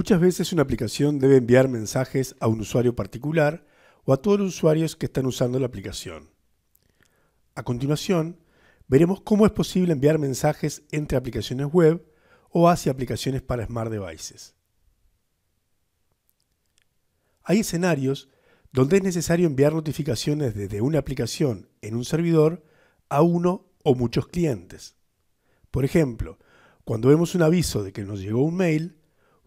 Muchas veces una aplicación debe enviar mensajes a un usuario particular o a todos los usuarios que están usando la aplicación. A continuación, veremos cómo es posible enviar mensajes entre aplicaciones web o hacia aplicaciones para smart devices. Hay escenarios donde es necesario enviar notificaciones desde una aplicación en un servidor a uno o muchos clientes. Por ejemplo, cuando vemos un aviso de que nos llegó un mail,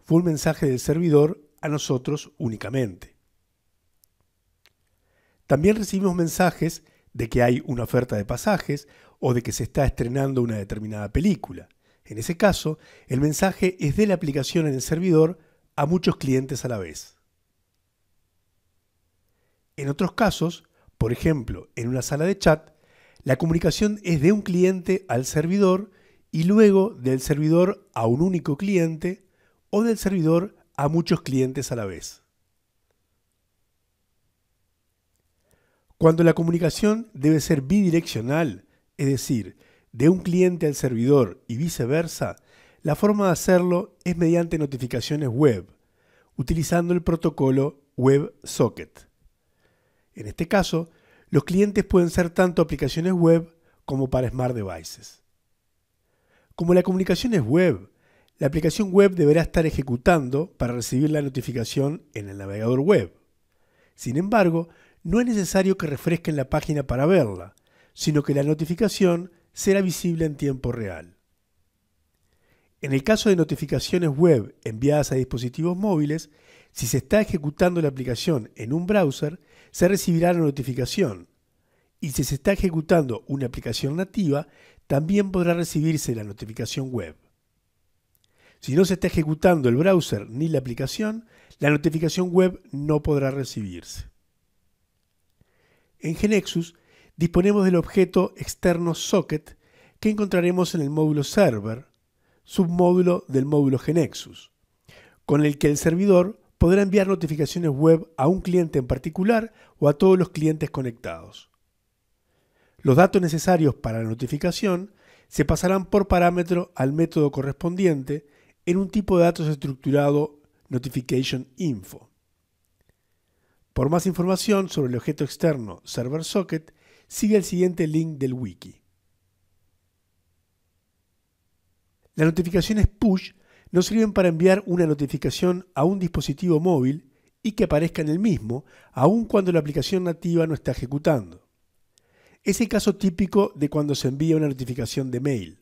fue un mensaje del servidor a nosotros únicamente. También recibimos mensajes de que hay una oferta de pasajes o de que se está estrenando una determinada película. En ese caso, el mensaje es de la aplicación en el servidor a muchos clientes a la vez. En otros casos, por ejemplo, en una sala de chat, la comunicación es de un cliente al servidor y luego del servidor a un único cliente o del servidor a muchos clientes a la vez. Cuando la comunicación debe ser bidireccional, es decir, de un cliente al servidor y viceversa, la forma de hacerlo es mediante notificaciones web, utilizando el protocolo WebSocket. En este caso, los clientes pueden ser tanto aplicaciones web como para smart devices. Como la comunicación es web, la aplicación web deberá estar ejecutando para recibir la notificación en el navegador web. Sin embargo, no es necesario que refresquen la página para verla, sino que la notificación será visible en tiempo real. En el caso de notificaciones web enviadas a dispositivos móviles, si se está ejecutando la aplicación en un browser, se recibirá la notificación. Y si se está ejecutando una aplicación nativa, también podrá recibirse la notificación web. Si no se está ejecutando el browser ni la aplicación, la notificación web no podrá recibirse. En Genexus disponemos del objeto externo socket que encontraremos en el módulo server, submódulo del módulo Genexus, con el que el servidor podrá enviar notificaciones web a un cliente en particular o a todos los clientes conectados. Los datos necesarios para la notificación se pasarán por parámetro al método correspondiente en un tipo de datos estructurado Notification Info. Por más información sobre el objeto externo Server Socket, sigue el siguiente link del wiki. Las notificaciones push nos sirven para enviar una notificación a un dispositivo móvil y que aparezca en el mismo, aun cuando la aplicación nativa no está ejecutando. Es el caso típico de cuando se envía una notificación de mail.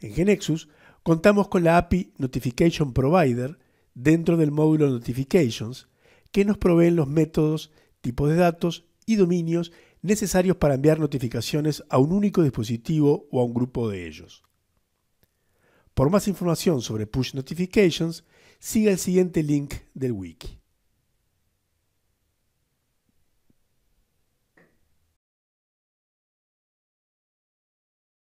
En Genexus contamos con la API Notification Provider dentro del módulo Notifications que nos proveen los métodos, tipos de datos y dominios necesarios para enviar notificaciones a un único dispositivo o a un grupo de ellos. Por más información sobre Push Notifications, siga el siguiente link del wiki.